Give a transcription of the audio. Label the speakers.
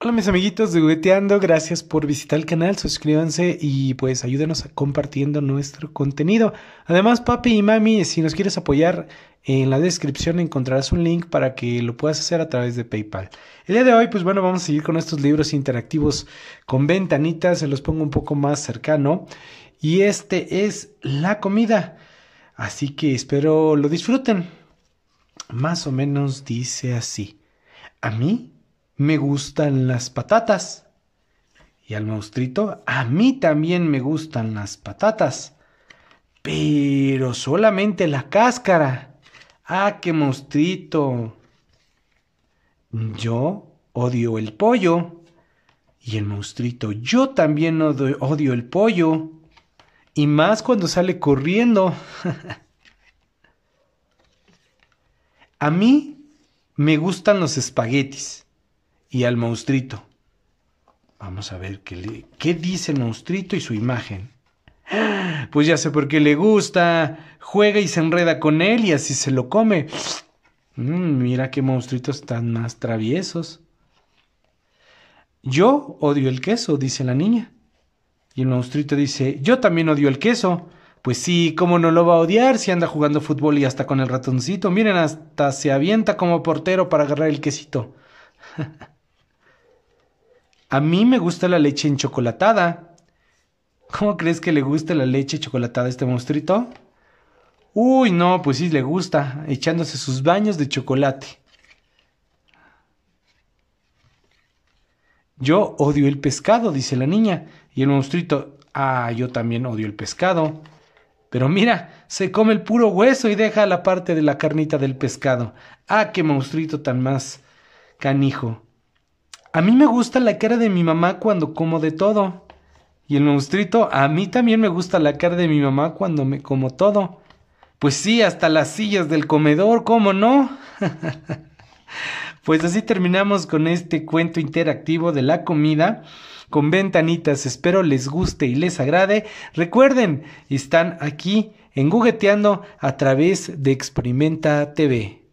Speaker 1: Hola mis amiguitos de Jugueteando, gracias por visitar el canal, suscríbanse y pues ayúdenos compartiendo nuestro contenido. Además, papi y mami, si nos quieres apoyar, en la descripción encontrarás un link para que lo puedas hacer a través de PayPal. El día de hoy, pues bueno, vamos a seguir con estos libros interactivos con ventanitas, se los pongo un poco más cercano. Y este es La comida, así que espero lo disfruten. Más o menos dice así. A mí me gustan las patatas. Y al maustrito, a mí también me gustan las patatas. Pero solamente la cáscara. Ah, qué monstruito. Yo odio el pollo. Y el maustrito, yo también odio, odio el pollo. Y más cuando sale corriendo. a mí me gustan los espaguetis y al monstruito. Vamos a ver qué, dice el monstruito y su imagen. Pues ya sé por qué le gusta. Juega y se enreda con él y así se lo come. Mm, mira qué monstruitos tan más traviesos. Yo odio el queso, dice la niña. Y el monstruito dice, yo también odio el queso. Pues sí, ¿cómo no lo va a odiar si anda jugando fútbol y hasta con el ratoncito? Miren, hasta se avienta como portero para agarrar el quesito. A mí me gusta la leche enchocolatada. ¿Cómo crees que le gusta la leche chocolatada a este monstruito? Uy, no, pues sí le gusta, echándose sus baños de chocolate. Yo odio el pescado, dice la niña. Y el monstruito, ah, yo también odio el pescado. Pero mira, se come el puro hueso y deja la parte de la carnita del pescado. Ah, qué monstruito tan más canijo. A mí me gusta la cara de mi mamá cuando como de todo. Y el monstruito, a mí también me gusta la cara de mi mamá cuando me como todo. Pues sí, hasta las sillas del comedor, ¿cómo no? pues así terminamos con este cuento interactivo de la comida con ventanitas. Espero les guste y les agrade. Recuerden, están aquí en a través de Experimenta TV.